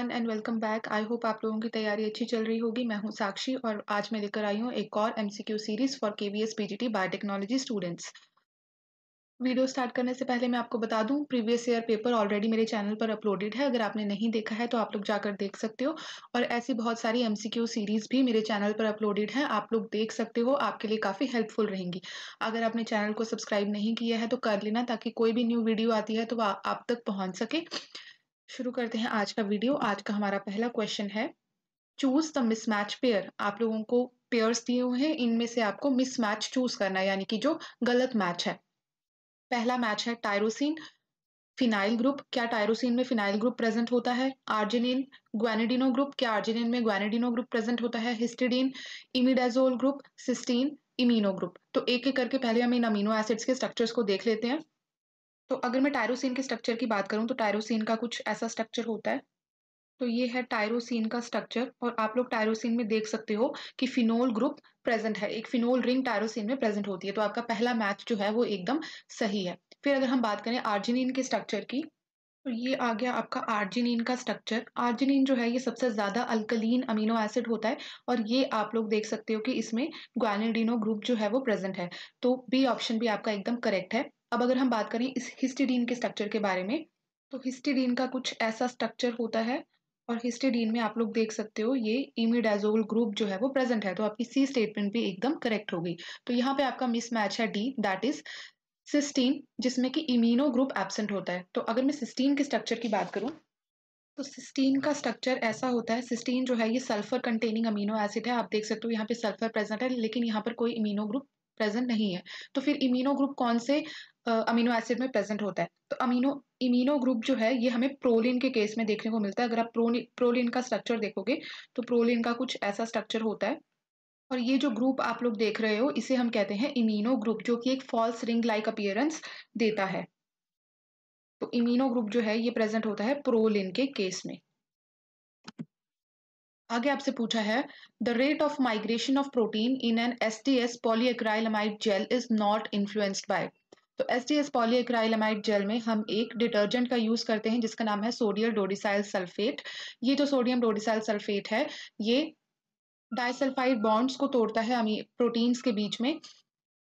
Everyone and welcome back I hope आप लोगों की तैयारी अच्छी चल रही होगी मैं हूं साक्षी और आज मैं लेकर आई हूं एक और MCQ series for KVS PGT biotechnology students video start करने से पहले मैं आपको बता दूं प्रीवियस ईयर पेपर ऑलरेडी मेरे चैनल पर अपलोडेड है अगर आपने नहीं देखा है तो आप लोग जाकर देख सकते हो और ऐसी बहुत सारी एमसीक्यू सीरीज भी मेरे चैनल पर अपलोडेड है आप लोग देख सकते हो आपके लिए काफ़ी हेल्पफुल रहेंगी अगर आपने चैनल को सब्सक्राइब नहीं किया है तो कर लेना ताकि कोई भी न्यू वीडियो आती है तो आप तक पहुँच सके शुरू करते हैं आज का वीडियो आज का हमारा पहला क्वेश्चन है चूज द मिसमैच पेयर आप लोगों को पेयर्स दिए हुए हैं इनमें से आपको मिसमैच चूज करना है यानी कि जो गलत मैच है पहला मैच है टायरोसिन फिनाइल ग्रुप क्या टायरोसिन में फिनाइल ग्रुप प्रेजेंट होता है आर्जिनिन ग्वेनेडिनो ग्रुप क्या आर्जिनिन में ग्वेनेडिनो ग्रुप प्रेजेंट होता है histidine imidazole group cysteine imino group तो एक एक करके पहले हम इन अमीनो एसिड्स के स्ट्रक्चर्स को देख लेते हैं तो अगर मैं टायरोसिन के स्ट्रक्चर की बात करूँ तो टायरोसिन का कुछ ऐसा स्ट्रक्चर होता है तो ये है टायरोसिन का स्ट्रक्चर और आप लोग टायरोसिन में देख सकते हो कि फिनोल ग्रुप प्रेजेंट है एक फिनोल रिंग टायरोसिन में प्रेजेंट होती है तो आपका पहला मैच जो है वो एकदम सही है फिर अगर हम बात करें आर्जिनिन के स्ट्रक्चर की तो ये आ गया आपका आर्जिनिन का स्ट्रक्चर आर्जिनिन जो है ये सबसे ज़्यादा अल्कलीन अमीनो एसिड होता है और ये आप लोग देख सकते हो कि इसमें ग्वालिडिनो ग्रुप जो है वो प्रेजेंट है तो बी ऑप्शन भी आपका एकदम करेक्ट है अब अगर हम बात करें इस हिस्टिडीन के स्ट्रक्चर के बारे में तो हिस्टिडीन का कुछ ऐसा स्ट्रक्चर होता है और हिस्टिडीन में आप लोग देख सकते हो ये इमिडाजोल ग्रुप जो है वो प्रेजेंट है तो आपकी सी स्टेटमेंट भी एकदम करेक्ट होगी तो यहाँ पे आपका मिसमैच है डी दैट इज सिस्टीन जिसमें कि इमिनो ग्रुप एबसेंट होता है तो अगर मैं सिस्टीन के स्ट्रक्चर की बात करूँ तो सिस्टीन का स्ट्रक्चर ऐसा होता है सिस्टीन जो है ये सल्फर कंटेनिंग अमीनो एसिड है आप देख सकते हो यहाँ पे सल्फर प्रेजेंट है लेकिन यहाँ पर कोई इमीनो ग्रुप प्रेजेंट नहीं है तो फिर इमीनो ग्रुप कौन से अमीनो एसिड में प्रेजेंट होता है तो अमीनो इमीनो ग्रुप जो है ये हमें प्रोलिन के केस में देखने को मिलता है अगर आप प्रोलिन प्रोलिन का स्ट्रक्चर देखोगे तो प्रोलिन का कुछ ऐसा स्ट्रक्चर होता है और ये जो ग्रुप आप लोग देख रहे हो इसे हम कहते हैं इमीनो ग्रुप जो कि एक फॉल्स रिंग लाइक अपियरेंस देता है तो इमीनो ग्रुप जो है ये प्रेजेंट होता है प्रोलिन के केस में आगे आपसे पूछा है the rate of migration of protein in N S T S polyacrylamide gel is not influenced by तो S D S polyacrylamide gel में हम एक डिटर्जेंट का यूज़ करते हैं जिसका नाम है सोडियम डोडिसाइल सल्फेट ये जो सोडियम डोडिसाइल सल्फेट है ये डाइसल्फाइड बॉन्ड्स को तोड़ता है प्रोटीन्स के बीच में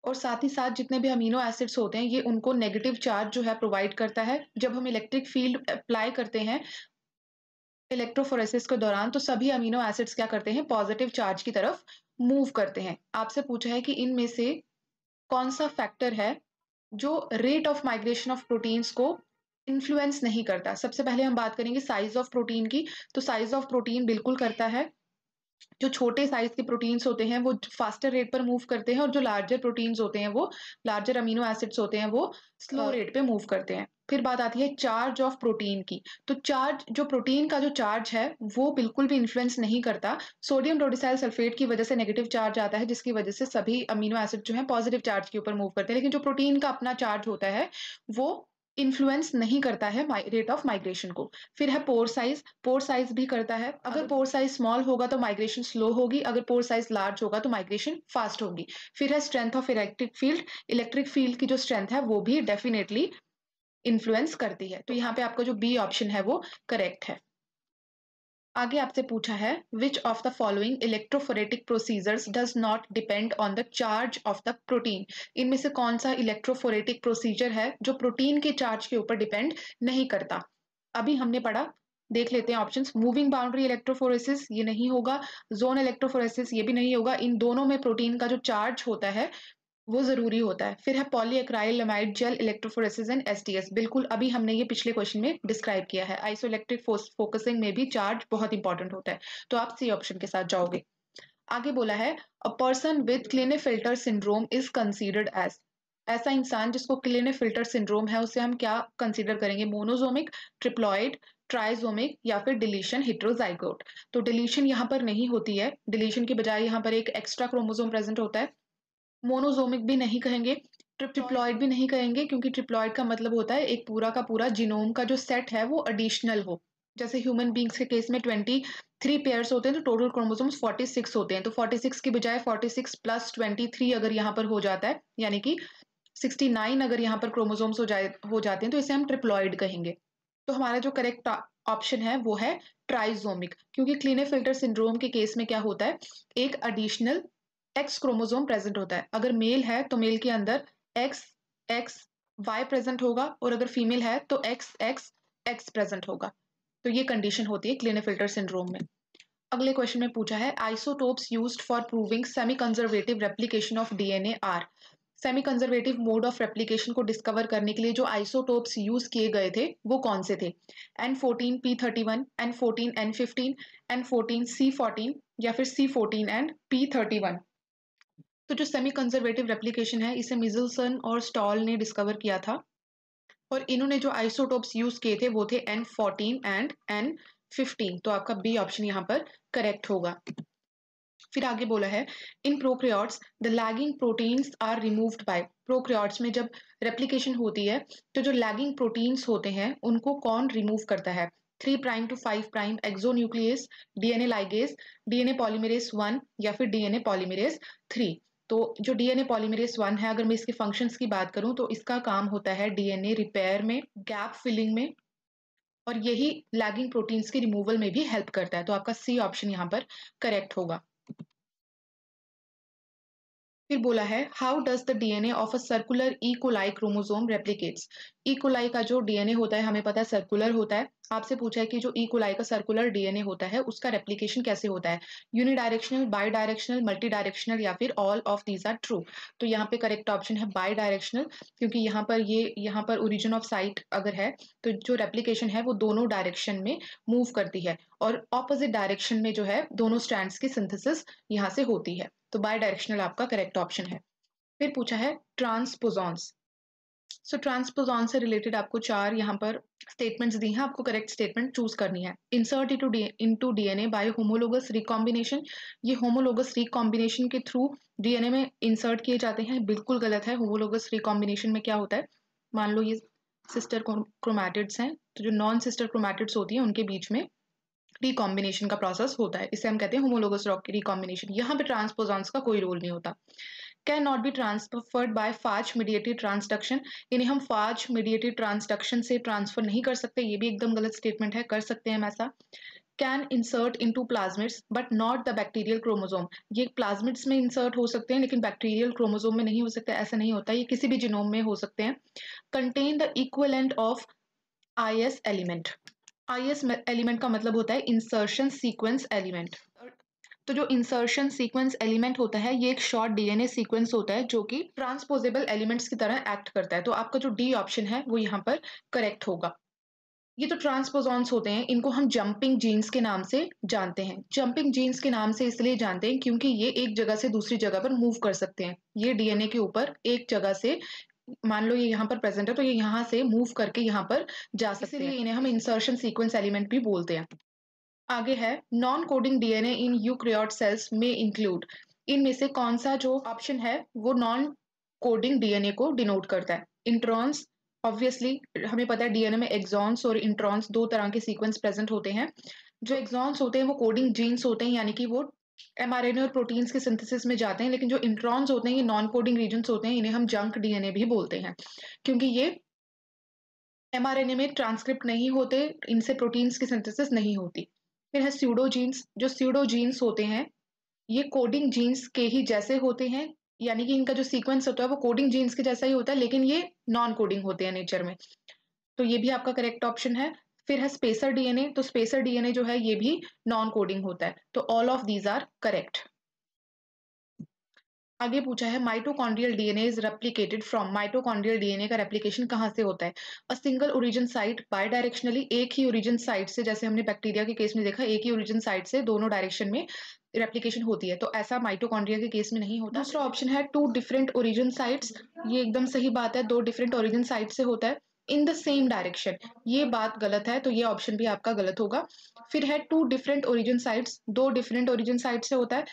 और साथ ही साथ जितने भी अमीनो एसिड्स होते हैं ये उनको नेगेटिव चार्ज जो है प्रोवाइड करता है जब हम इलेक्ट्रिक फील्ड अप्लाई करते हैं इलेक्ट्रोफोरेसिस के दौरान तो सभी अमीनो एसिड्स क्या करते हैं पॉजिटिव चार्ज की तरफ मूव करते हैं आपसे पूछा है कि इनमें से कौन सा फैक्टर है जो rate of migration of proteins को इन्फ्लुएंस नहीं करता सबसे पहले हम बात करेंगे साइज ऑफ प्रोटीन की तो साइज ऑफ प्रोटीन बिल्कुल करता है जो छोटे साइज के प्रोटीन्स होते हैं वो फास्टर रेट पर मूव करते हैं और जो लार्जर प्रोटीन्स होते हैं वो लार्जर अमीनो एसिड्स होते हैं वो स्लो रेट हाँ। पे मूव करते हैं फिर बात आती है चार्ज ऑफ प्रोटीन की तो चार्ज जो प्रोटीन का जो चार्ज है वो बिल्कुल भी इन्फ्लुएंस नहीं करता सोडियम डोडिसाइल सल्फेट की वजह से नेगेटिव चार्ज आता है जिसकी वजह से सभी अमीनो एसिड जो है पॉजिटिव चार्ज के ऊपर मूव करते हैं लेकिन जो प्रोटीन का अपना चार्ज होता है वो इन्फ्लुएंस नहीं करता है रेट ऑफ माइग्रेशन को फिर है पोर साइज पोर साइज भी करता है अगर पोर साइज स्मॉल होगा तो माइग्रेशन स्लो होगी अगर पोर साइज लार्ज होगा तो माइग्रेशन फास्ट होगी फिर है strength of electric field electric field की जो स्ट्रेंथ है वो भी डेफिनेटली इन्फ्लुएंस करती है तो यहाँ पे आपका जो बी ऑप्शन है वो करेक्ट है आगे आपसे पूछा है which of the following electrophoretic procedures does not depend on the charge of the protein इनमें से कौन सा इलेक्ट्रोफोरेटिक प्रोसीजर है जो प्रोटीन के चार्ज के ऊपर डिपेंड नहीं करता अभी हमने पढ़ा देख लेते हैं ऑप्शंस मूविंग बाउंड्री इलेक्ट्रोफोरेसिस ये नहीं होगा जोन इलेक्ट्रोफोरेसिस ये भी नहीं होगा इन दोनों में प्रोटीन का जो चार्ज होता है वो जरूरी होता है फिर है polyacrylamide gel electrophoresis and STS बिल्कुल अभी हमने ये पिछले क्वेश्चन में डिस्क्राइब किया है आइसो इलेक्ट्रिक फोकसिंग में भी चार्ज बहुत इंपॉर्टेंट होता है तो आप सी ऑप्शन के साथ जाओगे आगे बोला है a person with Klinefelter syndrome is considered as ऐसा इंसान जिसको क्लिने फिल्टर सिंड्रोम है उसे हम क्या कंसिडर करेंगे मोनोजोमिक ट्रिप्लॉइड ट्राइजोमिक या फिर डिलीशन हिट्रोजाइगोट तो डिलीशन यहाँ पर नहीं होती है डिलीशन के बजाय यहाँ पर एक एक्स्ट्रा क्रोमोजोम प्रेजेंट होता है मोनोजोमिक भी नहीं कहेंगे ट्रिप्लॉयड भी नहीं कहेंगे क्योंकि ट्रिप्लॉयड का मतलब होता है एक पूरा का पूरा जीनोम का जो सेट है वो एडिशनल हो जैसे ह्यूमन बींग्स के केस में ट्वेंटी थ्री पेयर्स होते हैं तो टोटल क्रोमोसोम्स फोर्टी सिक्स होते हैं तो फोर्टी सिक्स की बजाय forty six plus twenty three अगर यहाँ पर हो जाता है यानी कि सिक्सटी नाइन अगर यहाँ पर क्रोमोसोम्स हो जाए हो जाते हैं तो इसे हम ट्रिप्लॉयड कहेंगे तो हमारा जो करेक्ट ऑप्शन है वो है ट्राइजोमिक क्योंकि क्लीने फिल्टर सिंड्रोम के केस में क्या होता है एक एडिशनल एक्स क्रोमोजोम प्रेजेंट होता है अगर मेल है तो मेल के अंदर एक्स एक्स वाई प्रेजेंट होगा और अगर फीमेल है तो एक्स एक्स एक्स प्रेजेंट होगा तो ये कंडीशन होती है क्लिनेफिल्टर सिंड्रोम में अगले क्वेश्चन में पूछा है isotopes used for proving semi conservative replication of DNA are semi conservative mode of replication को डिस्कवर करने के लिए जो आइसोटोप्स यूज किए गए थे वो कौन से थे N fourteen P thirty one N fourteen N fifteen N fourteen C fourteen या फिर C fourteen and P thirty one तो जो सेमी कंजर्वेटिव रेप्लीकेशन है इसे मिजलसन और स्टॉल ने डिस्कवर किया था और इन्होंने जो आइसोटोप्स यूज किए थे वो थे N fourteen and N fifteen तो आपका बी ऑप्शन यहाँ पर करेक्ट होगा फिर आगे बोला है in prokaryotes the lagging proteins are removed by prokaryotes में जब रेप्लीकेशन होती है तो जो लैगिंग प्रोटीन्स होते हैं उनको कौन रिमूव करता है three prime to five prime nuclease DNA ligase DNA polymerase one या फिर डीएनए पॉलीमेरेस थ्री तो जो डीएनए पॉलीमरेज वन है अगर मैं इसके फंक्शंस की बात करूं तो इसका काम होता है डीएनए रिपेयर में गैप फिलिंग में और यही लैगिंग प्रोटीन्स की रिमूवल में भी हेल्प करता है तो आपका सी ऑप्शन यहाँ पर करेक्ट होगा फिर बोला है how does the DNA of a circular E coli chromosome replicates E coli e. का जो डीएनए होता है हमें पता है सर्कुलर होता है आपसे पूछा है कि जो ईकोलाई e. का सर्कुलर डीएनए होता है उसका रेप्लीकेशन कैसे होता है unidirectional bi directional multi directional या फिर all of these are true तो यहाँ पे करेक्ट ऑप्शन है बाई डायरेक्शनल क्योंकि यहाँ पर ये यहाँ पर ओरिजिन ऑफ साइट अगर है तो जो रेप्लीकेशन है वो दोनों डायरेक्शन में मूव करती है और ऑपोजिट डायरेक्शन में जो है दोनों स्टैंड की सिंथेसिस यहाँ से होती है तो बाई डायरेक्शनल आपका करेक्ट ऑप्शन है फिर पूछा है ट्रांसपोजॉन्स सो ट्रांसपोजॉन से रिलेटेड आपको चार यहाँ पर स्टेटमेंट्स दी हैं आपको करेक्ट स्टेटमेंट चूज करनी है insert into the into DNA by homologous recombination ये होमोलोगस रिकॉम्बिनेशन के थ्रू डीएनए में इंसर्ट किए जाते हैं बिल्कुल गलत है होमोलोगस रिकॉम्बिनेशन में क्या होता है मान लो ये सिस्टर क्रोमैटिड्स हैं तो जो नॉन सिस्टर क्रोमैटिड्स होती हैं उनके बीच में रिकॉम्बिनेशन का प्रोसेस होता है इसे हम कहते हैं होमोलोगस रिकॉम्बिनेशन यहाँ पे ट्रांसपोजॉन्स का कोई रोल नहीं होता can not be transferred by phage mediated transduction यानी हम फाज मीडिएटी ट्रांसडक्शन से ट्रांसफर नहीं कर सकते ये भी एकदम गलत स्टेटमेंट है कर सकते हैं हम ऐसा can insert into plasmids but not the bacterial chromosome ये प्लाज्मिट्स में इंसर्ट हो सकते हैं लेकिन बैक्टीरियल क्रोमोजोम में नहीं हो सकते ऐसा नहीं होता ये किसी भी जिनोम में हो सकते हैं contain the equivalent of I S element I S element का मतलब होता है इंसर्शन सीक्वेंस एलिमेंट तो जो इंसर्शन सीक्वेंस एलिमेंट होता है ये एक शॉर्ट डीएनए सीक्वेंस होता है जो कि ट्रांसपोजेबल एलिमेंट्स की तरह एक्ट करता है तो आपका जो डी ऑप्शन है वो यहाँ पर करेक्ट होगा ये जो तो ट्रांसपोजॉन्स होते हैं इनको हम जंपिंग जीन्स के नाम से जानते हैं जंपिंग जीन्स के नाम से इसलिए जानते हैं क्योंकि ये एक जगह से दूसरी जगह पर मूव कर सकते हैं ये डीएनए के ऊपर एक जगह से मान लो ये यहाँ पर प्रेजेंट है तो ये यहाँ से मूव करके यहाँ पर जा सकते हैं इन्हें हम इंसर्शन सीक्वेंस एलिमेंट भी बोलते हैं आगे है non coding DNA in eukaryote cells में इंक्लूड इनमें से कौन सा जो ऑप्शन है वो नॉन कोडिंग डीएनए को डिनोट करता है इंट्रॉन्स ऑब्वियसली हमें पता है डीएनए में एग्जॉन्स और इंट्रॉन्स दो तरह के सीक्वेंस प्रेजेंट होते हैं जो एग्जॉन्स होते हैं वो कोडिंग जीन्स होते हैं यानी कि वो एमआरएनए और प्रोटीन्स के सिंथेसिस में जाते हैं लेकिन जो इंट्रॉन्स होते हैं ये नॉन कोडिंग रीजन्स होते हैं इन्हें हम जंक डीएनए भी बोलते हैं क्योंकि ये एमआरएनए में ट्रांसक्रिप्ट नहीं होते इनसे प्रोटीन्स की सिंथेसिस नहीं होती फिर है स्यूडो जीन्स जो स्यूडो जीन्स होते हैं ये कोडिंग जीन्स के ही जैसे होते हैं यानी कि इनका जो सीक्वेंस होता है वो कोडिंग जीन्स के जैसा ही होता है लेकिन ये नॉन कोडिंग होते हैं नेचर में तो ये भी आपका करेक्ट ऑप्शन है फिर है स्पेसर डीएनए तो स्पेसर डीएनए जो है ये भी नॉन कोडिंग होता है तो all of these are correct आगे पूछा है mitochondrial DNA is replicated from mitochondrial DNA का रेप्लिकेशन कहाँ से होता है अ सिंगल ओरिजिन साइट बाय डायरेक्शनली एक ही ओरिजिन साइट से जैसे हमने बैक्टीरिया के केस में देखा एक ही ओरिजिन साइट से दोनों डायरेक्शन में रेप्लिकेशन होती है तो ऐसा माइटोकॉन्ड्रिया के केस में नहीं होता दूसरा ऑप्शन है टू डिफरेंट ओरिजिन साइट्स ये एकदम सही बात है दो डिफरेंट ओरिजिन साइट से होता है इन द सेम डायरेक्शन ये बात गलत है तो ये ऑप्शन भी आपका गलत होगा फिर है टू डिफरेंट ओरिजिन साइट्स दो डिफरेंट ओरिजिन साइट से होता है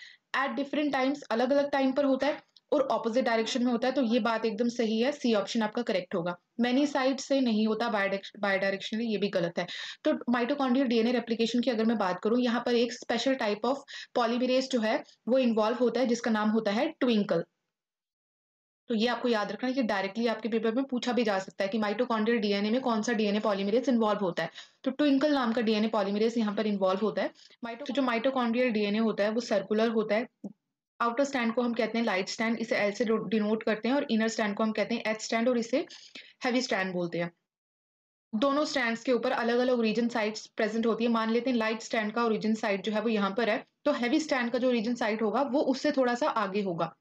एट डिफरेंट टाइम्स अलग अलग टाइम पर होता है और ऑपोजिट डायरेक्शन में होता है तो ये बात एकदम सही है सी ऑप्शन आपका करेक्ट होगा मैनी साइड से नहीं होता बाय डायरेक्शनली ये भी गलत है तो माइटोकॉन्ड्रियल डीएनए रेप्लीकेशन की अगर मैं बात करूं यहाँ पर एक स्पेशल टाइप ऑफ पॉलीमिरेज जो है वो इन्वॉल्व होता है जिसका नाम होता है ट्विंकल तो ये आपको याद रखना है कि डायरेक्टली आपके पेपर में पूछा भी जा सकता है कि माइटोकॉन्ड्रियल डीएनए में कौन सा डीएनए पॉलीमरेज इन्वॉल्व होता है तो ट्विंकल नाम का डीएनए पॉलीमरेज यहाँ पर इन्वॉल्व होता है माइटो तो जो माइटोकॉन्ड्रियल डीएनए होता है वो सर्कुलर होता है आउटर स्टैंड को हम कहते हैं लाइट स्टैंड इसे एल से डिनोट करते हैं और इनर स्टैंड को हम कहते हैं एच स्टैंड और इसे हैवी स्टैंड बोलते हैं दोनों स्टैंड्स के ऊपर अलग अलग ओरिजिन साइट्स प्रेजेंट होती है मान लेते हैं लाइट स्टैंड का ओरिजिन साइट जो है वो यहाँ पर है तो हैवी स्टैंड का जो ओरिजिन साइट होगा वो उससे थोड़ा सा आगे होगा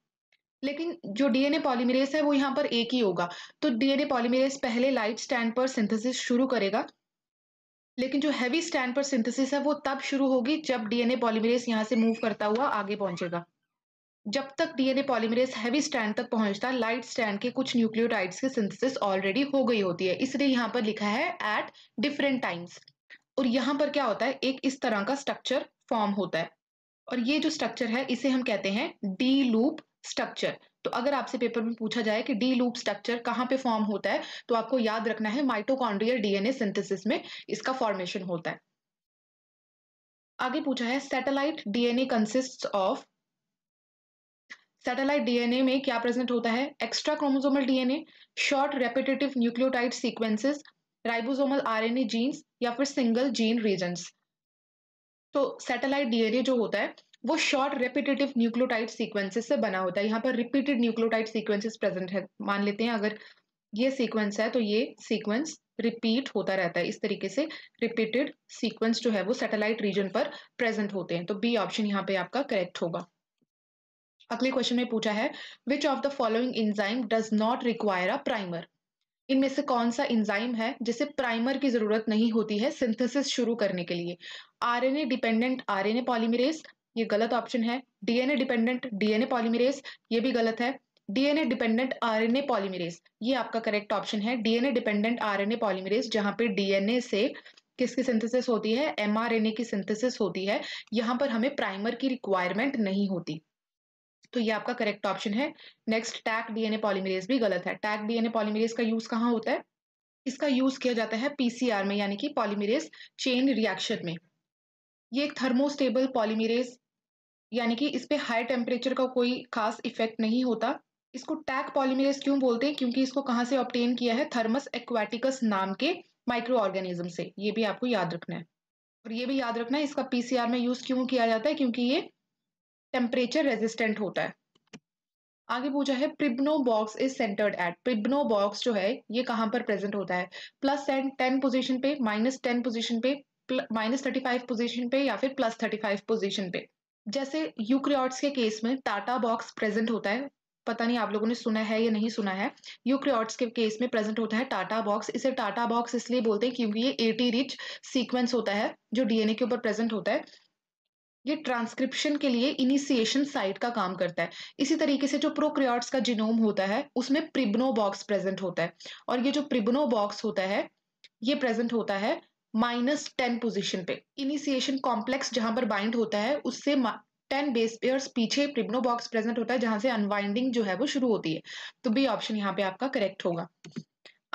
लेकिन जो डीएनए पॉलीमरेज है वो यहाँ पर एक ही होगा तो डीएनए पॉलीमरेज पहले लाइट स्टैंड पर सिंथेसिस शुरू करेगा लेकिन जो हैवी स्टैंड पर सिंथेसिस है वो तब शुरू होगी जब डीएनए पॉलीमरेज यहाँ से मूव करता हुआ आगे पहुंचेगा जब तक डीएनए पॉलीमरेज हैवी स्टैंड तक पहुंचता लाइट स्टैंड के कुछ न्यूक्लियोटाइड्स की सिंथेसिस ऑलरेडी हो गई होती है इसलिए यहाँ पर लिखा है एट डिफरेंट टाइम्स और यहाँ पर क्या होता है एक इस तरह का स्ट्रक्चर फॉर्म होता है और ये जो स्ट्रक्चर है इसे हम कहते हैं डी लूप स्ट्रक्चर तो अगर आपसे पेपर में पूछा जाए कि डी लूप स्ट्रक्चर कहाँ पे फॉर्म होता है तो आपको याद रखना है माइटोकॉन्ड्रियल डीएनए सिंथेसिस में इसका फॉर्मेशन होता है आगे पूछा है satellite DNA consist of satellite DNA में क्या प्रेजेंट होता है extra chromosomal DNA short repetitive nucleotide sequences ribosomal RNA genes या फिर सिंगल जीन रीजन तो सैटेलाइट डीएनए जो होता है वो शॉर्ट रेपिटेटिव न्यूक्लियोटाइड सीक्वेंसेस से बना होता है यहाँ पर रिपीटेड न्यूक्लियोटाइड सीक्वेंसेस प्रेजेंट है मान लेते हैं अगर ये सीक्वेंस है तो ये सीक्वेंस रिपीट होता रहता है इस तरीके से रिपीटेड सीक्वेंस जो है वो सैटेलाइट रीजन पर प्रेजेंट होते हैं तो बी ऑप्शन यहाँ पे आपका करेक्ट होगा अगले क्वेश्चन में पूछा है which of the following enzyme does not require a primer इनमें से कौन सा इंजाइम है जिसे प्राइमर की जरूरत नहीं होती है सिंथेसिस शुरू करने के लिए आरएनए डिपेंडेंट आरएनए पॉलीमरेज ये गलत ऑप्शन है डीएनए डिपेंडेंट डीएनए पॉलीमरेज ये भी गलत है डीएनए डिपेंडेंट आरएनए पॉलीमरेज ये आपका करेक्ट ऑप्शन है डीएनए डिपेंडेंट आरएनए पॉलीमरेज जहां पे डीएनए से किसकी सिंथेसिस होती है एमआरएनए की सिंथेसिस होती है यहाँ पर हमें प्राइमर की रिक्वायरमेंट नहीं होती तो ये आपका करेक्ट ऑप्शन है नेक्स्ट टैक डीएनए पॉलीमरेज भी गलत है टैक डीएनए पॉलीमरेज का यूज कहाँ होता है इसका यूज किया जाता है पीसीआर में यानी कि पॉलीमरेज चेन रिएक्शन में ये एक थर्मोस्टेबल पॉलीमरेज यानी कि इस पर हाई टेम्परेचर का कोई खास इफेक्ट नहीं होता इसको टैक पॉलीमेरेज क्यों बोलते हैं क्योंकि इसको कहाँ से ऑप्टेन किया है थर्मस एक्वाटिकस नाम के माइक्रो ऑर्गेनिज्म से ये भी आपको याद रखना है और ये भी याद रखना है इसका पीसीआर में यूज क्यों किया जाता है क्योंकि ये टेम्परेचर रेजिस्टेंट होता है आगे पूछा है Pribnow box is centred at Pribnow box जो है ये कहाँ पर प्रेजेंट होता है प्लस एंड टेन पोजिशन पे माइनस टेन पोजिशन पे माइनस थर्टी फाइव पोजिशन पे या फिर प्लस थर्टी फाइव पोजिशन पे जैसे यूक्रियोट्स के केस में टाटा बॉक्स प्रेजेंट होता है पता नहीं आप लोगों ने सुना है या नहीं सुना है यूक्रियोट्स के केस में प्रेजेंट होता है टाटा बॉक्स इसे टाटा बॉक्स इसलिए बोलते हैं क्योंकि ये एटी रिच सीक्वेंस होता है जो डीएनए के ऊपर प्रेजेंट होता है ये ट्रांसक्रिप्शन के लिए इनिशिएशन साइट का काम करता है इसी तरीके से जो प्रोक्रियोट्स का जिनोम होता है उसमें प्रिब्नो बॉक्स प्रेजेंट होता है और ये जो प्रिब्नो बॉक्स होता है ये प्रेजेंट होता है माइनस टेन पोजिशन पे इनिशिएशन कॉम्प्लेक्स जहां पर बाइंड होता है उससे टेन बेस पेयर पीछे प्रिग्नो बॉक्स प्रेजेंट होता है जहां से अनवाइंडिंग जो है वो शुरू होती है तो बी ऑप्शन यहाँ पे आपका करेक्ट होगा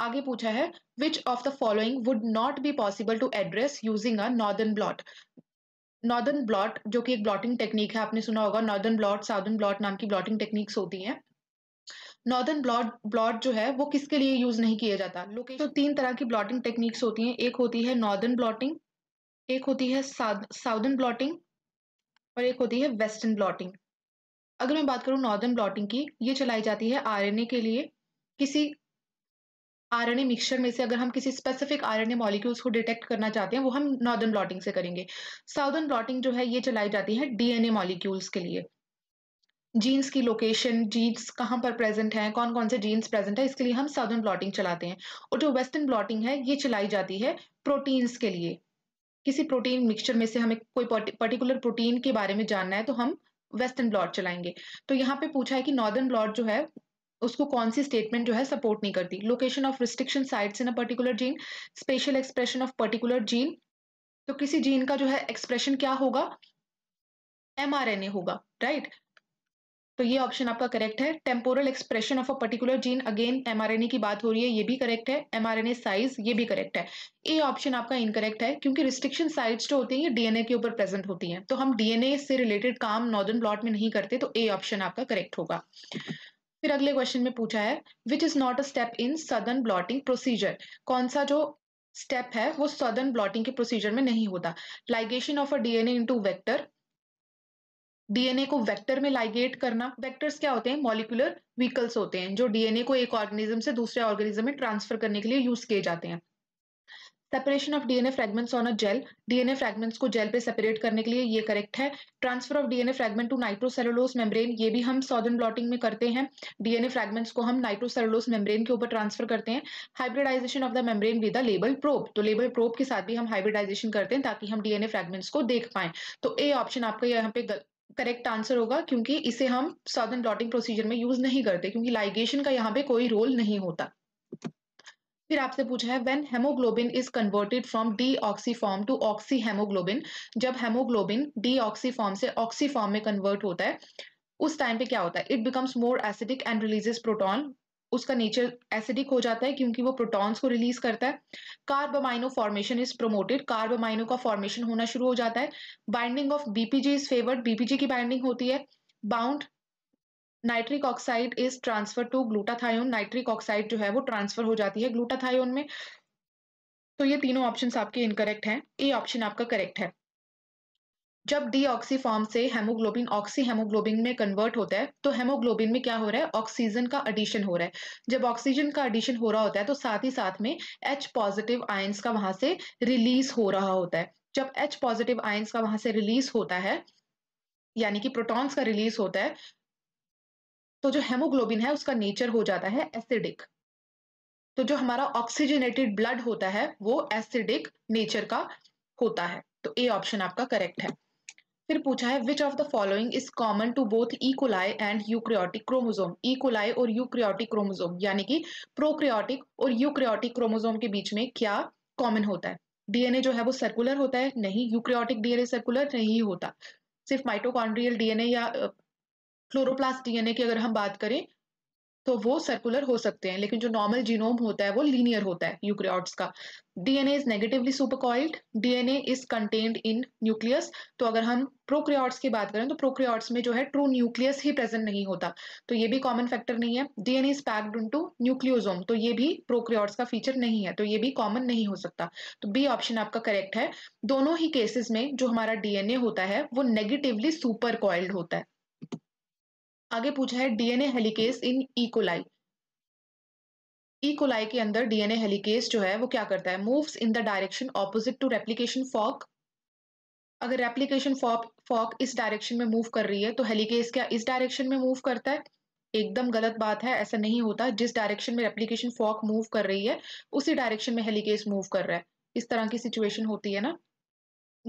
आगे पूछा है which of the following would not be possible to address using a northern blot northern blot जो कि एक ब्लॉटिंग टेक्निक है आपने सुना होगा नॉर्दर्न ब्लॉट साउदर्न ब्लॉट नाम की ब्लॉटिंग टेक्निक्स होती हैं नॉर्दर्न ब्लॉट ब्लॉट जो है वो किसके लिए यूज नहीं किया जाता लोकेशन तो तीन तरह की ब्लॉटिंग टेक्निक्स होती हैं एक होती है नॉर्दर्न ब्लॉटिंग एक होती है साउदर्न ब्लॉटिंग और एक होती है वेस्टर्न ब्लॉटिंग अगर मैं बात करूँ नॉर्दर्न ब्लॉटिंग की ये चलाई जाती है आर के लिए किसी आरएनए मिक्सचर में से अगर हम किसी स्पेसिफिक आर मॉलिक्यूल्स को डिटेक्ट करना चाहते हैं वो हम नॉर्दर्न ब्लॉटिंग से करेंगे साउदर्न ब्लॉटिंग जो है ये चलाई जाती है डी मॉलिक्यूल्स के लिए जीन्स की लोकेशन जीन्स कहाँ पर प्रेजेंट है कौन कौन से जीन्स प्रेजेंट है इसके लिए हम साउदर्न ब्लॉटिंग चलाते हैं और जो वेस्टर्न ब्लॉटिंग है ये चलाई जाती है प्रोटीन्स के लिए किसी प्रोटीन मिक्सचर में से हमें कोई पर्टिकुलर प्रोटीन के बारे में जानना है तो हम वेस्टर्न ब्लॉट चलाएंगे तो यहाँ पे पूछा है कि नॉर्दर्न ब्लॉट जो है उसको कौन सी स्टेटमेंट जो है सपोर्ट नहीं करती location of restriction sites in a particular gene spatial expression of particular gene तो किसी जीन का जो है एक्सप्रेशन क्या होगा एमआरएनए होगा राइट right? तो ये ऑप्शन आपका करेक्ट है temporal expression of a particular gene again mRNA की बात हो रही है ये भी करेक्ट है एमआरएनए साइज ये भी करेक्ट है ए ऑप्शन आपका इनकरेक्ट है क्योंकि रिस्ट्रिक्शन साइज जो होती है ये डीएनए के ऊपर प्रेजेंट होती है तो हम डीएनए से रिलेटेड काम नॉर्दर्न ब्लॉट में नहीं करते तो ए ऑप्शन आपका करेक्ट होगा फिर अगले क्वेश्चन में पूछा है which is not a step in southern blotting procedure कौन सा जो स्टेप है वो सदर्न ब्लॉटिंग के प्रोसीजर में नहीं होता ligation of a DNA into vector DNA को वेक्टर में लाइगेट करना वेक्टर्स क्या होते हैं मॉलिकुलर व्हीकल्स होते हैं जो डीएनए को एक ऑर्गेनिज्म से दूसरे ऑर्गेनिज्म में ट्रांसफर करने के लिए यूज किए जाते हैं separation of DNA fragments on a gel DNA fragments को जेल पे सेपरेट करने के लिए ये करेक्ट है transfer of DNA fragment to nitrocellulose membrane ये भी हम सॉदर्न ब्लॉटिंग में करते हैं डीएनए फ्रेगमेंट्स को हम नाइट्रोसेलुलोस मेम्ब्रेन के ऊपर ट्रांसफर करते हैं hybridisation of the membrane with the label probe तो लेबल प्रोब के साथ भी हम हाइब्रिडाइजेशन करते हैं ताकि हम डीएनए फ्रेगमेंट्स को देख पाए तो ए ऑप्शन आपका यहाँ पे करेक्ट आंसर होगा क्योंकि इसे हम सदर्न डॉटिंग प्रोसीजर में यूज नहीं करते क्योंकि लाइगेशन का यहाँ पे कोई रोल नहीं होता फिर आपसे पूछा है when haemoglobin is converted from D form to oxy haemoglobin जब हेमोग्लोबिन डी फॉर्म से ऑक्सी फॉर्म में कन्वर्ट होता है उस टाइम पे क्या होता है it becomes more acidic and releases proton उसका नेचर एसिडिक हो जाता है क्योंकि वो प्रोटॉन्स को रिलीज करता है carbamino formation is promoted carbamino का फॉर्मेशन होना शुरू हो जाता है binding of BPG is favoured BPG की बाइंडिंग होती है bound nitric oxide is transfer to glutathione nitric oxide जो है वो ट्रांसफर हो जाती है ग्लूटाथायोन में तो ये तीनों ऑप्शन आपके इनकरेक्ट हैं ए ऑप्शन आपका करेक्ट है जब डीऑक्सी फॉर्म से हेमोग्लोबिन ऑक्सी हेमोग्लोबिन में कन्वर्ट होता है तो हेमोग्लोबिन में क्या हो रहा है ऑक्सीजन का एडिशन हो रहा है जब ऑक्सीजन का एडिशन हो रहा होता है तो साथ ही साथ में एच पॉजिटिव आयंस का वहां से रिलीज हो रहा होता है जब एच पॉजिटिव आयंस का वहां से रिलीज होता है यानी कि प्रोटॉन्स का रिलीज होता है तो जो हेमोग्लोबिन है उसका नेचर हो जाता है एसिडिक तो जो हमारा ऑक्सीजनेटेड ब्लड होता है वो एसिडिक नेचर का होता है तो ए ऑप्शन आपका करेक्ट है फिर पूछा है which of the following is common to both E coli and eukaryotic chromosome E coli और यूक्रियोटिक क्रोमोजोम यानी कि प्रोक्रियोटिक और यूक्रियोटिक क्रोमोजोम के बीच में क्या कॉमन होता है डीएनए जो है वो सर्कुलर होता है नहीं यूक्रियोटिक डीएनए सर्कुलर नहीं होता सिर्फ माइटोकॉन्ड्रियल डीएनए या फ्लोरोप्लास्ट डीएनए की अगर हम बात करें तो वो सर्कुलर हो सकते हैं लेकिन जो नॉर्मल जीनोम होता है वो लीनियर होता है यूक्रियोट्स का DNA is negatively supercoiled DNA is contained in nucleus तो अगर हम प्रोक्रियोट्स की बात करें तो प्रोक्रियोट्स में जो है ट्रू न्यूक्लियस ही प्रेजेंट नहीं होता तो ये भी कॉमन फैक्टर नहीं है DNA is packed into nucleosome तो ये भी प्रोक्रियोट्स का फीचर नहीं है तो ये भी कॉमन नहीं हो सकता तो बी ऑप्शन आपका करेक्ट है दोनों ही केसेस में जो हमारा डीएनए होता है वो नेगेटिवली सुपरकॉइल्ड होता है आगे पूछा है DNA helicase in E coli e. E coli e. के अंदर डीएनए हेलिकेस जो है वो क्या करता है moves in the direction opposite to replication fork अगर रेप्लीकेशन फॉक फॉक इस डायरेक्शन में मूव कर रही है तो हेलीकेस क्या इस डायरेक्शन में मूव करता है एकदम गलत बात है ऐसा नहीं होता जिस डायरेक्शन में रेप्लीकेशन फॉक मूव कर रही है उसी डायरेक्शन में हेलीकेस मूव कर रहा है इस तरह की सिचुएशन होती है ना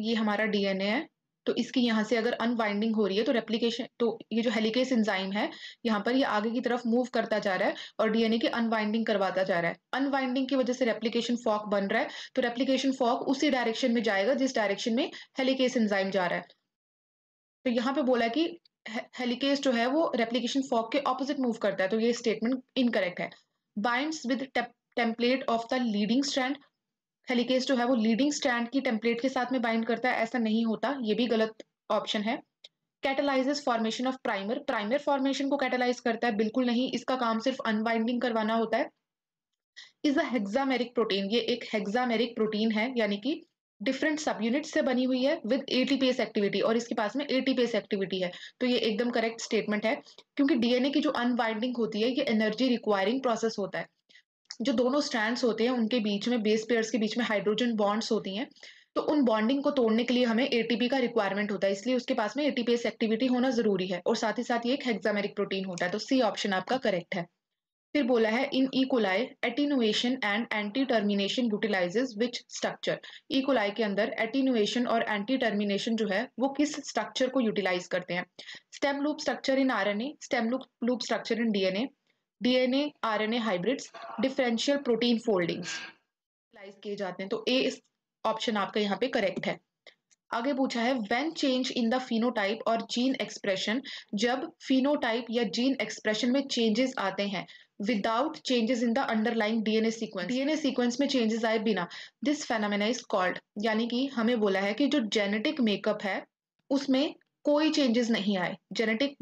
ये हमारा डीएनए है तो इसकी यहाँ से अगर अनवाइंडिंग हो रही है तो रेप्लीकेशन तो ये जो हेलिकेस इंजाइम है यहाँ पर ये आगे की तरफ मूव करता जा रहा है और डीएनए की अनवाइंडिंग करवाता जा रहा है अनवाइंडिंग की वजह से रेप्लीकेशन फॉक बन रहा है तो रेप्लीकेशन फॉक उसी डायरेक्शन में जाएगा जिस डायरेक्शन में हेलीकेस इंजाइम जा रहा है तो यहाँ पे बोला कि हेलीकेस जो है वो रेप्लीकेशन फॉक के ऑपोजिट मूव करता है तो ये स्टेटमेंट इनकरेक्ट है bind with template of the leading strand helicase जो है वो लीडिंग स्टैंड की टेम्पलेट के साथ में बाइंड करता है ऐसा नहीं होता ये भी गलत ऑप्शन है catalyses formation of primer primer formation को कैटेलाइज करता है बिल्कुल नहीं इसका काम सिर्फ अनबाइंडिंग करवाना होता है इज अ हेक्सामेरिक प्रोटीन ये एक हेक्सामेरिक प्रोटीन है यानी कि डिफरेंट सब यूनिट से बनी हुई है विद एटीपीएस एक्टिविटी और इसके पास में एटीपीएस एक्टिविटी है तो ये एकदम करेक्ट स्टेटमेंट है क्योंकि डीएनए की जो अनबाइंडिंग होती है ये एनर्जी रिक्वायरिंग प्रोसेस होता है जो दोनों स्टैंड होते हैं उनके बीच में बेस पेयर्स के बीच में हाइड्रोजन बॉन्ड्स होती हैं तो उन बॉन्डिंग को तोड़ने के लिए हमें एटीपी का रिक्वायरमेंट होता है इसलिए उसके पास में एटीपीएस एक्टिविटी होना जरूरी है और साथ ही साथ ये एक हेक्सामेरिक प्रोटीन होता है तो सी ऑप्शन आपका करेक्ट है फिर बोला है in E coli attenuation and antitermination utilises which structure E coli के अंदर एटीनुएशन और एंटी टर्मिनेशन जो है वो किस स्ट्रक्चर को यूटिलाइज करते हैं stem loop structure in RNA stem loop loop structure in DNA DNA RNA hybrids differential protein foldings किए जाते हैं तो ए इस ऑप्शन आपका यहाँ पे करेक्ट है आगे पूछा है when change in the phenotype और जीन एक्सप्रेशन जब फिनोटाइप या जीन एक्सप्रेशन में चेंजेस आते हैं without changes in the underlying DNA sequence DNA sequence में चेंजेस आए बिना दिस फेनामेना इज कॉल्ड यानी कि हमें बोला है कि जो जेनेटिक मेकअप है उसमें कोई चेंजेस नहीं आए जेनेटिक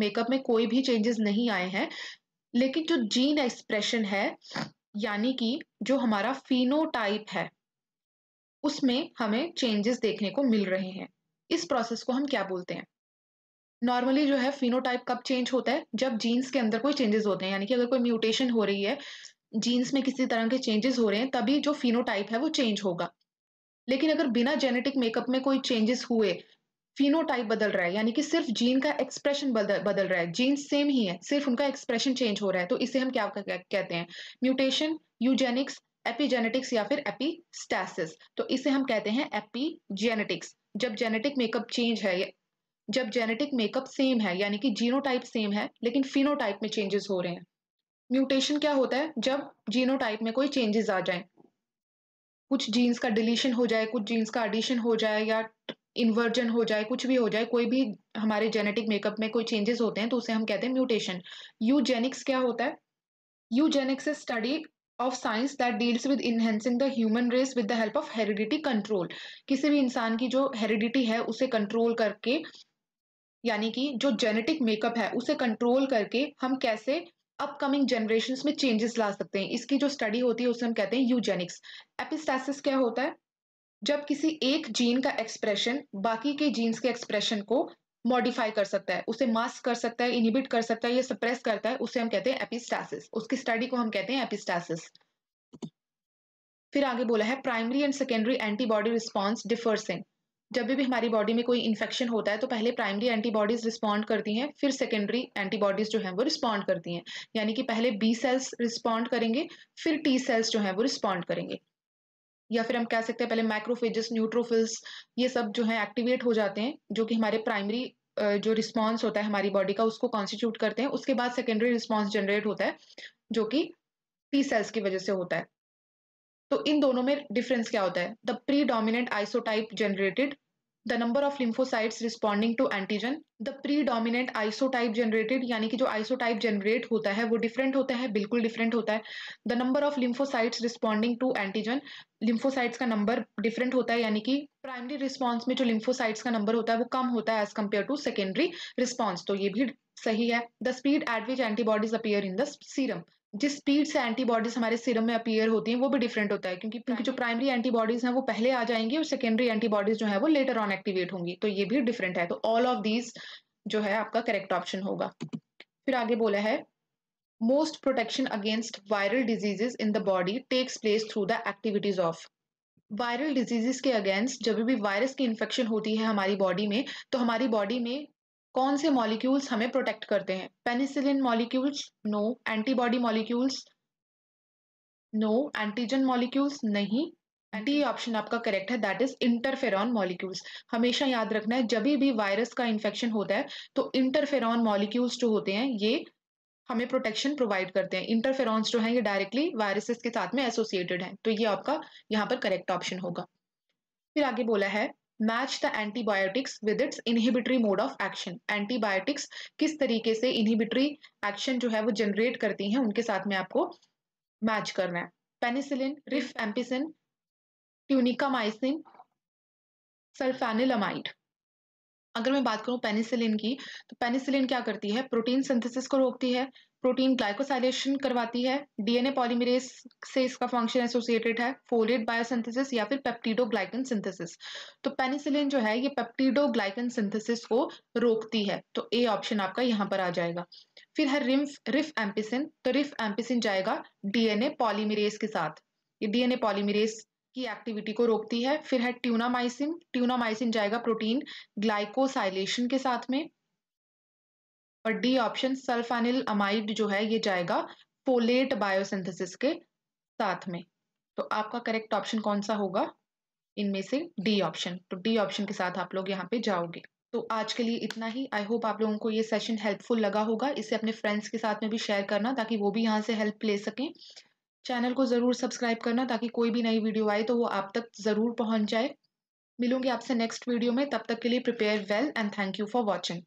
मेकअप में कोई भी चेंजेस नहीं आए हैं लेकिन जो जीन एक्सप्रेशन है यानी कि जो हमारा फिनोटाइप है उसमें हमें चेंजेस देखने को मिल रहे हैं इस प्रोसेस को हम क्या बोलते हैं नॉर्मली जो है फिनोटाइप कब चेंज होता है जब जीन्स के अंदर कोई चेंजेस होते हैं यानी कि अगर कोई म्यूटेशन हो रही है जीन्स में किसी तरह के चेंजेस हो रहे हैं तभी जो फिनोटाइप है वो चेंज होगा लेकिन अगर बिना जेनेटिक मेकअप में कोई चेंजेस हुए फिनोटाइप बदल रहा है यानी कि सिर्फ जीन का एक्सप्रेशन बदल बदल रहा है जीन सेम ही है सिर्फ उनका एक्सप्रेशन चेंज हो रहा है तो इसे हम क्या कहते हैं म्यूटेशन यूजेनिक्स एपीजेनेटिक्स या फिर एपीस्टैसिस तो इसे हम कहते हैं एपीजेनेटिक्स जब जेनेटिक मेकअप चेंज है जब जेनेटिक मेकअप सेम है यानी कि जीनोटाइप सेम है लेकिन फिनोटाइप में चेंजेस हो रहे हैं म्यूटेशन क्या होता है जब जीनोटाइप में कोई चेंजेस आ जाए कुछ जीन्स का डिलीशन हो जाए कुछ जीन्स का एडिशन हो जाए या इन्वर्जन हो जाए कुछ भी हो जाए कोई भी हमारे जेनेटिक मेकअप में कोई चेंजेस होते हैं तो उसे हम कहते हैं म्यूटेशन यूजेनिक्स क्या होता है eugenics is study of science that deals with enhancing the human race with the help of heredity control किसी भी इंसान की जो हेरिडिटी है उसे कंट्रोल करके यानी कि जो जेनेटिक मेकअप है उसे कंट्रोल करके हम कैसे अपकमिंग जनरेशन में चेंजेस ला सकते हैं इसकी जो स्टडी होती है उसे हम कहते हैं यूजेनिक्स एपिस्टैसिस क्या होता है जब किसी एक जीन का एक्सप्रेशन बाकी के जीन्स के एक्सप्रेशन को मॉडिफाई कर सकता है उसे मास्क कर सकता है इनिबिट कर सकता है या सप्रेस करता है उसे हम कहते हैं एपिस्टासिस उसकी स्टडी को हम कहते हैं एपिस्टासिस फिर आगे बोला है primary and secondary antibody response differing जब भी हमारी बॉडी में कोई इन्फेक्शन होता है तो पहले प्राइमरी एंटीबॉडीज रिस्पॉन्ड करती हैं फिर सेकेंडरी एंटीबॉडीज जो हैं वो रिस्पॉन्ड करती हैं यानी कि पहले बी सेल्स रिस्पॉन्ड करेंगे फिर टी सेल्स जो हैं वो रिस्पॉन्ड करेंगे या फिर हम कह सकते हैं पहले माइक्रोफेजिस न्यूट्रोफिल्स ये सब जो है एक्टिवेट हो जाते हैं जो कि हमारे प्राइमरी जो रिस्पॉन्स होता है हमारी बॉडी का उसको कॉन्स्टिट्यूट करते हैं उसके बाद सेकेंडरी रिस्पॉन्स जनरेट होता है जो कि टी सेल्स की वजह से होता है तो इन दोनों में डिफरेंस क्या होता है the predominant isotype generated the number of lymphocytes responding to antigen the predominant isotype generated यानी कि जो आइसोटाइप जनरेट होता है वो डिफरेंट होता है बिल्कुल डिफरेंट होता है the number of lymphocytes responding to antigen lymphocytes का नंबर डिफरेंट होता है यानी कि प्राइमरी रिस्पॉन्स में जो लिम्फोसाइट्स का नंबर होता है वो कम होता है as compared to secondary response तो ये भी सही है the speed at which antibodies appear in the serum जिस स्पीड से एंटीबॉडीज हमारे सिरम में अपीयर होती हैं वो भी डिफरेंट होता है क्योंकि क्योंकि जो प्राइमरी एंटीबॉडीज हैं वो पहले आ जाएंगी और सेकेंडरी एंटीबॉडीज जो है वो लेटर ऑन एक्टिवेट होंगी तो ये भी डिफरेंट है तो ऑल ऑफ दीज जो है आपका करेक्ट ऑप्शन होगा फिर आगे बोला है most protection against viral diseases in the body takes place through the activities of viral diseases के अगेंस्ट जब भी वायरस की इन्फेक्शन होती है हमारी बॉडी में तो हमारी बॉडी में कौन से मॉलिक्यूल्स हमें प्रोटेक्ट करते हैं penicillin molecules no antibody molecules no antigen molecules नहीं डी ऑप्शन आपका करेक्ट है दैट इज इंटरफेरॉन मॉलिक्यूल्स हमेशा याद रखना है जब भी वायरस का इन्फेक्शन होता है तो इंटरफेरॉन मॉलिक्यूल्स जो होते हैं ये हमें प्रोटेक्शन प्रोवाइड करते हैं इंटरफेरॉन्स जो हैं ये डायरेक्टली वायरसेस के साथ में एसोसिएटेड हैं तो ये आपका यहाँ पर करेक्ट ऑप्शन होगा फिर आगे बोला है match the antibiotics with its inhibitory mode of action antibiotics किस तरीके से इनहिबिटरी एक्शन जो है वो जनरेट करती हैं उनके साथ में आपको मैच करना है पेनिसिलिन रिफ एम्पिसिन ट्यूनिकामाइसिन सल्फेनिलमाइड अगर मैं बात करूं पेनिसिलिन की तो पेनिसिलिन क्या करती है प्रोटीन सिंथेसिस को रोकती है प्रोटीन ग्लाइकोसाइलेशन करवाती है डीएनए पॉलीमरेज से इसका फंक्शन एसोसिएटेड है फोलेट बायोसिंथेसिस या फिर पेप्टीडोग्लाइकन सिंथेसिस तो पेनिसिलिन जो है ये पेप्टीडोग्लाइकन सिंथेसिस को रोकती है तो ए ऑप्शन आपका यहाँ पर आ जाएगा फिर है रिम्फ रिफ एम्पिसिन तो रिफ एम्पिसिन जाएगा डीएनए पॉलीमिरेज के साथ ये डीएनए पॉलीमिरेज की एक्टिविटी को रोकती है फिर है ट्यूनामाइसिन ट्यूनामाइसिन जाएगा प्रोटीन ग्लाइकोसाइलेशन के साथ में और डी ऑप्शन सल्फानिल अमाइड जो है ये जाएगा फोलेट बायोसिंथेसिस के साथ में तो आपका करेक्ट ऑप्शन कौन सा होगा इनमें से डी ऑप्शन तो डी ऑप्शन के साथ आप लोग यहाँ पे जाओगे तो आज के लिए इतना ही आई होप आप लोगों को ये सेशन हेल्पफुल लगा होगा इसे अपने फ्रेंड्स के साथ में भी शेयर करना ताकि वो भी यहाँ से हेल्प ले सकें चैनल को ज़रूर सब्सक्राइब करना ताकि कोई भी नई वीडियो आए तो वो आप तक ज़रूर पहुँच जाए मिलूंगी आपसे नेक्स्ट वीडियो में तब तक के लिए prepare well and thank you for watching